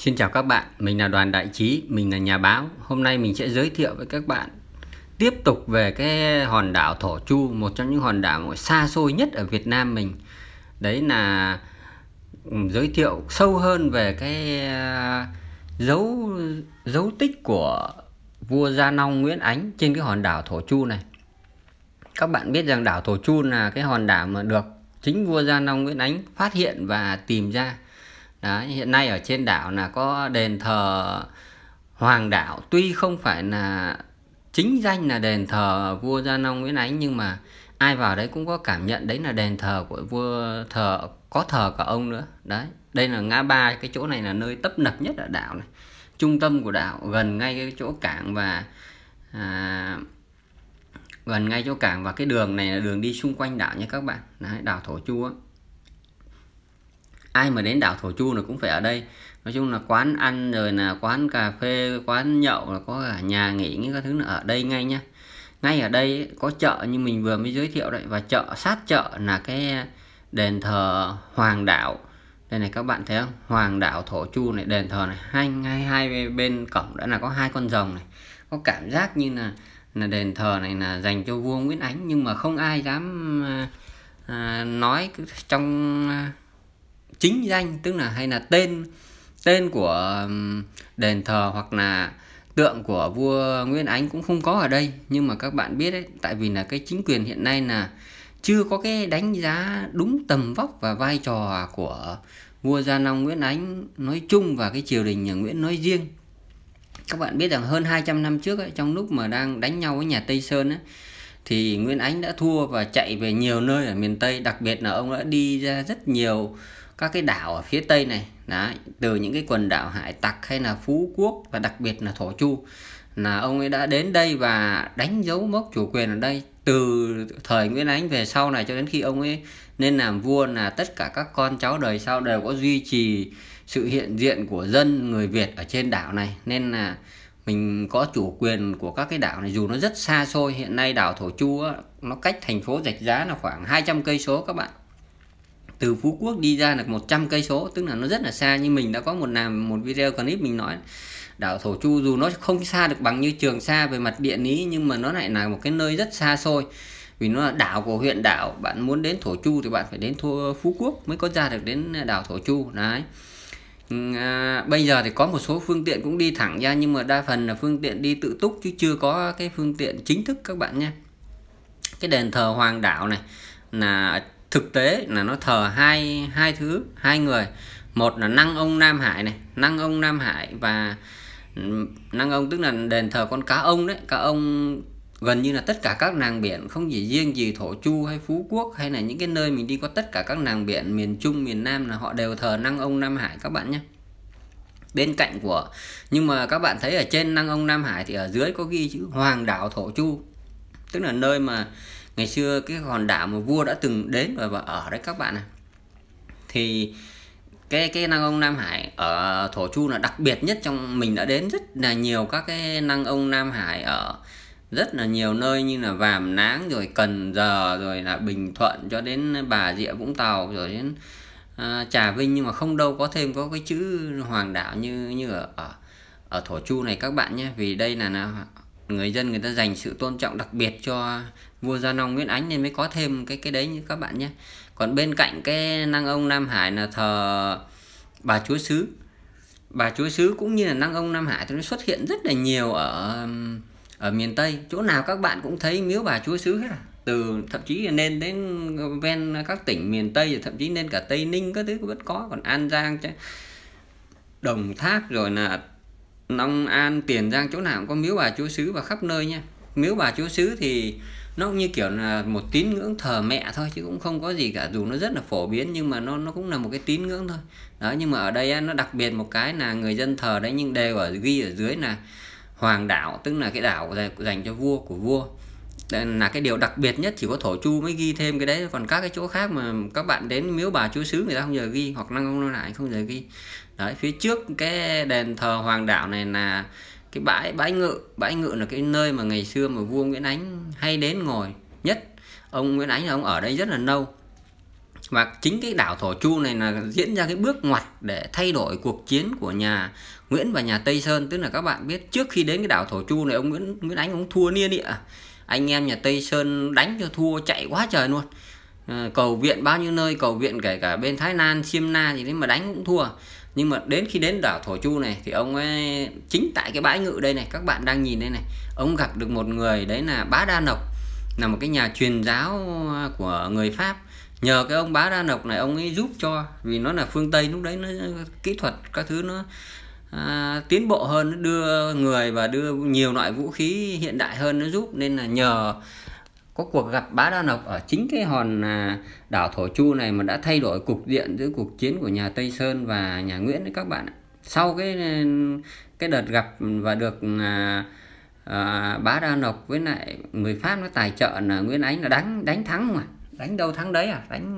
Xin chào các bạn, mình là Đoàn Đại Trí, mình là nhà báo. Hôm nay mình sẽ giới thiệu với các bạn tiếp tục về cái hòn đảo Thổ Chu, một trong những hòn đảo xa xôi nhất ở Việt Nam mình. Đấy là giới thiệu sâu hơn về cái à, dấu dấu tích của vua Gia Long Nguyễn Ánh trên cái hòn đảo Thổ Chu này. Các bạn biết rằng đảo Thổ Chu là cái hòn đảo mà được chính vua Gia Long Nguyễn Ánh phát hiện và tìm ra Đấy, hiện nay ở trên đảo là có đền thờ Hoàng đảo tuy không phải là chính danh là đền thờ vua Gia Long Nguyễn Ánh nhưng mà ai vào đấy cũng có cảm nhận đấy là đền thờ của vua thờ có thờ cả ông nữa đấy đây là ngã ba cái chỗ này là nơi tấp nập nhất ở đảo này trung tâm của đảo gần ngay cái chỗ cảng và à, gần ngay chỗ cảng và cái đường này là đường đi xung quanh đảo nha các bạn đấy, đảo thổ chua ai mà đến đảo thổ chu là cũng phải ở đây nói chung là quán ăn rồi là quán cà phê quán nhậu là có cả nhà nghỉ những cái thứ là ở đây ngay nhá ngay ở đây có chợ như mình vừa mới giới thiệu đấy và chợ sát chợ là cái đền thờ hoàng đảo đây này các bạn thấy không hoàng đảo thổ chu này đền thờ này hai hai hai bên cổng đã là có hai con rồng này có cảm giác như là là đền thờ này là dành cho vua nguyễn ánh nhưng mà không ai dám à, à nói trong à, chính danh tức là hay là tên tên của đền thờ hoặc là tượng của vua Nguyễn Ánh cũng không có ở đây nhưng mà các bạn biết đấy tại vì là cái chính quyền hiện nay là chưa có cái đánh giá đúng tầm vóc và vai trò của vua Gia Long Nguyễn Ánh nói chung và cái triều đình nhà Nguyễn nói riêng các bạn biết rằng hơn 200 năm trước ấy, trong lúc mà đang đánh nhau với nhà Tây Sơn ấy, thì Nguyễn Ánh đã thua và chạy về nhiều nơi ở miền Tây đặc biệt là ông đã đi ra rất nhiều các cái đảo ở phía tây này Đấy, từ những cái quần đảo hải tặc hay là phú quốc và đặc biệt là thổ chu là ông ấy đã đến đây và đánh dấu mốc chủ quyền ở đây từ thời Nguyễn Ánh về sau này cho đến khi ông ấy nên làm vua là tất cả các con cháu đời sau đều có duy trì sự hiện diện của dân người Việt ở trên đảo này nên là mình có chủ quyền của các cái đảo này dù nó rất xa xôi hiện nay đảo Thổ Chu nó cách thành phố Rạch Giá là khoảng 200 cây số các bạn từ Phú Quốc đi ra được 100 cây số tức là nó rất là xa như mình đã có một làm một video clip mình nói đảo Thổ Chu dù nó không xa được bằng như Trường Sa về mặt địa lý nhưng mà nó lại là một cái nơi rất xa xôi vì nó là đảo của huyện đảo bạn muốn đến Thổ Chu thì bạn phải đến thua Phú Quốc mới có ra được đến đảo Thổ Chu đấy à, bây giờ thì có một số phương tiện cũng đi thẳng ra nhưng mà đa phần là phương tiện đi tự túc chứ chưa có cái phương tiện chính thức các bạn nhé cái đền thờ Hoàng đảo này là thực tế là nó thờ hai hai thứ hai người một là năng ông nam hải này năng ông nam hải và ừ, năng ông tức là đền thờ con cá ông đấy cá ông gần như là tất cả các nàng biển không chỉ riêng gì thổ chu hay phú quốc hay là những cái nơi mình đi có tất cả các nàng biển miền trung miền nam là họ đều thờ năng ông nam hải các bạn nhé bên cạnh của nhưng mà các bạn thấy ở trên năng ông nam hải thì ở dưới có ghi chữ hoàng đảo thổ chu tức là nơi mà ngày xưa cái hòn đảo mà vua đã từng đến rồi và ở đấy các bạn này thì cái cái năng ông Nam Hải ở Thổ Chu là đặc biệt nhất trong mình đã đến rất là nhiều các cái năng ông Nam Hải ở rất là nhiều nơi như là Vàm Náng rồi Cần Giờ rồi là Bình Thuận cho đến Bà Rịa Vũng Tàu rồi đến à, Trà Vinh nhưng mà không đâu có thêm có cái chữ Hoàng Đạo như như ở ở, ở Thổ Chu này các bạn nhé vì đây là, là người dân người ta dành sự tôn trọng đặc biệt cho vua Gia Long Nguyễn Ánh nên mới có thêm cái cái đấy như các bạn nhé còn bên cạnh cái năng ông Nam Hải là thờ bà chúa xứ bà chúa xứ cũng như là năng ông Nam Hải thì nó xuất hiện rất là nhiều ở ở miền Tây chỗ nào các bạn cũng thấy miếu bà chúa xứ hết à từ thậm chí là nên đến ven các tỉnh miền Tây thậm chí lên cả Tây Ninh các thứ vẫn có còn An Giang chứ Đồng Tháp rồi là Long An Tiền Giang chỗ nào cũng có miếu bà chúa xứ và khắp nơi nha miếu bà chúa xứ thì nó cũng như kiểu là một tín ngưỡng thờ mẹ thôi chứ cũng không có gì cả dù nó rất là phổ biến nhưng mà nó nó cũng là một cái tín ngưỡng thôi đó nhưng mà ở đây nó đặc biệt một cái là người dân thờ đấy nhưng đều ở ghi ở dưới là hoàng đảo tức là cái đảo dành cho vua của vua đây là cái điều đặc biệt nhất chỉ có thổ chu mới ghi thêm cái đấy còn các cái chỗ khác mà các bạn đến miếu bà chúa xứ người ta không giờ ghi hoặc năng công lại không giờ ghi đấy phía trước cái đền thờ hoàng đảo này là cái bãi bãi ngự bãi ngự là cái nơi mà ngày xưa mà vua nguyễn ánh hay đến ngồi nhất ông nguyễn ánh là ông ở đây rất là lâu và chính cái đảo thổ chu này là diễn ra cái bước ngoặt để thay đổi cuộc chiến của nhà nguyễn và nhà tây sơn tức là các bạn biết trước khi đến cái đảo thổ chu này ông nguyễn nguyễn ánh ông thua nia địa anh em nhà Tây Sơn đánh cho thua chạy quá trời luôn ờ, cầu viện bao nhiêu nơi cầu viện kể cả bên Thái Lan Siêm Na gì đấy mà đánh cũng thua nhưng mà đến khi đến đảo Thổ Chu này thì ông ấy chính tại cái bãi ngự đây này các bạn đang nhìn đây này ông gặp được một người đấy là Bá Đa Nộc là một cái nhà truyền giáo của người Pháp nhờ cái ông Bá Đa Nộc này ông ấy giúp cho vì nó là phương Tây lúc đấy nó kỹ thuật các thứ nó à, tiến bộ hơn nó đưa người và đưa nhiều loại vũ khí hiện đại hơn nó giúp nên là nhờ có cuộc gặp bá đa nộc ở chính cái hòn à, đảo thổ chu này mà đã thay đổi cục diện giữa cuộc chiến của nhà tây sơn và nhà nguyễn đấy các bạn ạ sau cái à, cái đợt gặp và được à, à, bá đa nộc với lại người pháp nó tài trợ là nguyễn ánh là đánh đánh thắng mà đánh đâu thắng đấy à đánh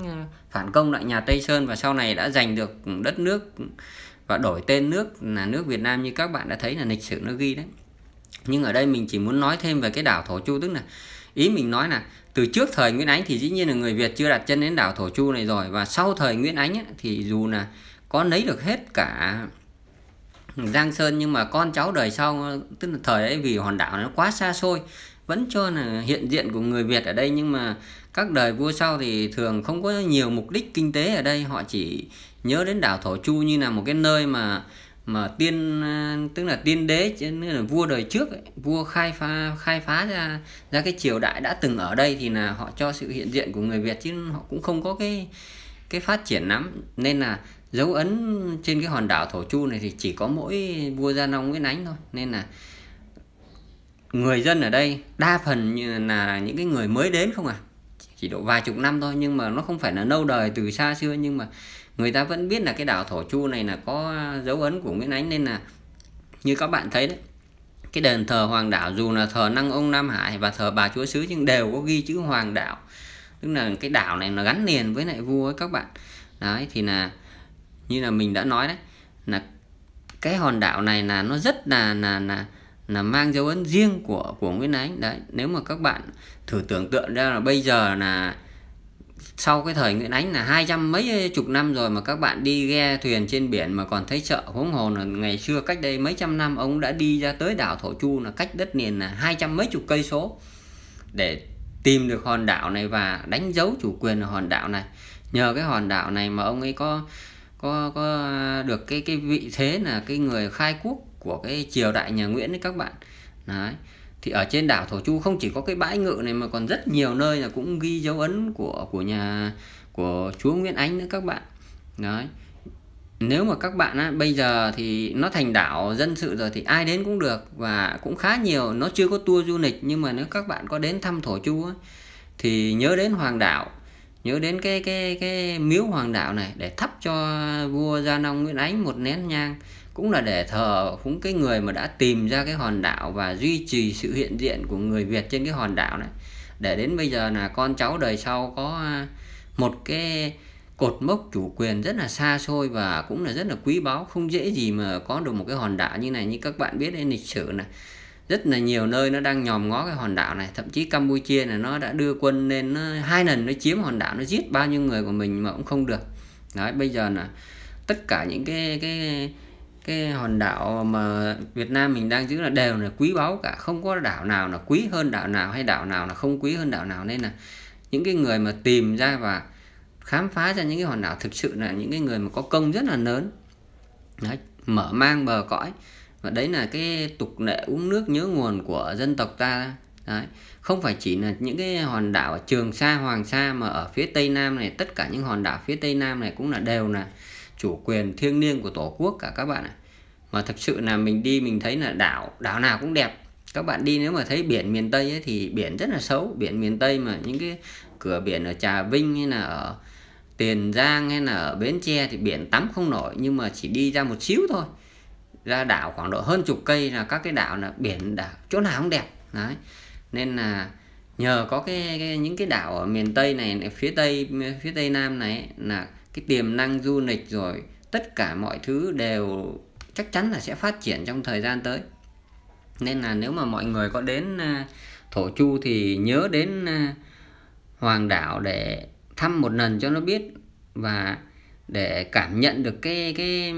phản công lại nhà tây sơn và sau này đã giành được đất nước và đổi tên nước là nước Việt Nam như các bạn đã thấy là lịch sử nó ghi đấy nhưng ở đây mình chỉ muốn nói thêm về cái đảo Thổ Chu tức là ý mình nói là từ trước thời Nguyễn Ánh thì dĩ nhiên là người Việt chưa đặt chân đến đảo Thổ Chu này rồi và sau thời Nguyễn Ánh ấy, thì dù là có lấy được hết cả Giang Sơn nhưng mà con cháu đời sau tức là thời ấy vì hòn đảo nó quá xa xôi vẫn cho là hiện diện của người Việt ở đây nhưng mà các đời vua sau thì thường không có nhiều mục đích kinh tế ở đây họ chỉ nhớ đến đảo Thổ Chu như là một cái nơi mà mà tiên tức là tiên đế chứ là vua đời trước ấy, vua khai phá khai phá ra ra cái triều đại đã từng ở đây thì là họ cho sự hiện diện của người Việt chứ họ cũng không có cái cái phát triển lắm nên là dấu ấn trên cái hòn đảo Thổ Chu này thì chỉ có mỗi vua Gia Long Nguyễn Ánh thôi nên là người dân ở đây đa phần như là những cái người mới đến không à chỉ độ vài chục năm thôi nhưng mà nó không phải là lâu đời từ xa xưa nhưng mà người ta vẫn biết là cái đảo thổ chu này là có dấu ấn của nguyễn ánh nên là như các bạn thấy đấy cái đền thờ hoàng đảo dù là thờ năng ông nam hải và thờ bà chúa xứ nhưng đều có ghi chữ hoàng đảo tức là cái đảo này nó gắn liền với lại vua ấy các bạn đấy thì là như là mình đã nói đấy là cái hòn đảo này là nó rất là là là là mang dấu ấn riêng của của Nguyễn Ánh đấy nếu mà các bạn thử tưởng tượng ra là bây giờ là sau cái thời Nguyễn Ánh là hai trăm mấy chục năm rồi mà các bạn đi ghe thuyền trên biển mà còn thấy chợ huống hồn là ngày xưa cách đây mấy trăm năm ông đã đi ra tới đảo Thổ Chu là cách đất liền là hai trăm mấy chục cây số để tìm được hòn đảo này và đánh dấu chủ quyền ở hòn đảo này nhờ cái hòn đảo này mà ông ấy có có có được cái cái vị thế là cái người khai quốc của cái triều đại nhà Nguyễn đấy các bạn đấy thì ở trên đảo Thổ Chu không chỉ có cái bãi ngự này mà còn rất nhiều nơi là cũng ghi dấu ấn của của nhà của chúa Nguyễn Ánh nữa các bạn đấy nếu mà các bạn á, bây giờ thì nó thành đảo dân sự rồi thì ai đến cũng được và cũng khá nhiều nó chưa có tour du lịch nhưng mà nếu các bạn có đến thăm Thổ Chu á, thì nhớ đến Hoàng đảo nhớ đến cái cái cái miếu Hoàng đảo này để thắp cho vua Gia Long Nguyễn Ánh một nén nhang cũng là để thờ cũng cái người mà đã tìm ra cái hòn đảo và duy trì sự hiện diện của người Việt trên cái hòn đảo này để đến bây giờ là con cháu đời sau có à, một cái cột mốc chủ quyền rất là xa xôi và cũng là rất là quý báu không dễ gì mà có được một cái hòn đảo như này như các bạn biết đến lịch sử này rất là nhiều nơi nó đang nhòm ngó cái hòn đảo này thậm chí campuchia là nó đã đưa quân lên hai lần nó chiếm hòn đảo nó giết bao nhiêu người của mình mà cũng không được đấy bây giờ là tất cả những cái cái cái hòn đảo mà Việt Nam mình đang giữ là đều là quý báu cả không có đảo nào là quý hơn đảo nào hay đảo nào là không quý hơn đảo nào nên là những cái người mà tìm ra và khám phá ra những cái hòn đảo thực sự là những cái người mà có công rất là lớn đấy, mở mang bờ cõi và đấy là cái tục lệ uống nước nhớ nguồn của dân tộc ta đấy không phải chỉ là những cái hòn đảo ở Trường Sa Hoàng Sa mà ở phía Tây Nam này tất cả những hòn đảo phía Tây Nam này cũng là đều là chủ quyền thiêng liêng của tổ quốc cả các bạn ạ mà thực sự là mình đi mình thấy là đảo đảo nào cũng đẹp các bạn đi nếu mà thấy biển miền Tây ấy, thì biển rất là xấu biển miền Tây mà những cái cửa biển ở Trà Vinh hay là ở Tiền Giang hay là ở Bến Tre thì biển tắm không nổi nhưng mà chỉ đi ra một xíu thôi ra đảo khoảng độ hơn chục cây là các cái đảo là biển đảo chỗ nào cũng đẹp đấy nên là nhờ có cái, cái những cái đảo ở miền Tây này phía Tây phía Tây Nam này là cái tiềm năng du lịch rồi tất cả mọi thứ đều chắc chắn là sẽ phát triển trong thời gian tới nên là nếu mà mọi người có đến à, thổ chu thì nhớ đến à, hoàng đảo để thăm một lần cho nó biết và để cảm nhận được cái cái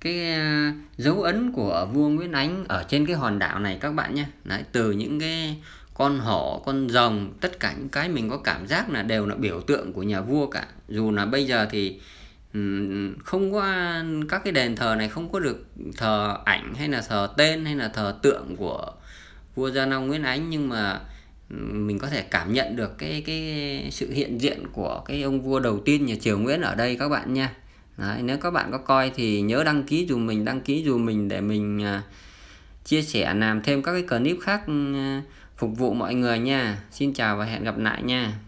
cái à, dấu ấn của vua Nguyễn Ánh ở trên cái hòn đảo này các bạn nhé Đấy, từ những cái con hổ con rồng tất cả những cái mình có cảm giác là đều là biểu tượng của nhà vua cả dù là bây giờ thì không có các cái đền thờ này không có được thờ ảnh hay là thờ tên hay là thờ tượng của vua gia long nguyễn ánh nhưng mà mình có thể cảm nhận được cái cái sự hiện diện của cái ông vua đầu tiên nhà triều nguyễn ở đây các bạn nha Đấy, nếu các bạn có coi thì nhớ đăng ký dù mình đăng ký dù mình để mình à, chia sẻ làm thêm các cái clip khác phục vụ mọi người nha xin chào và hẹn gặp lại nha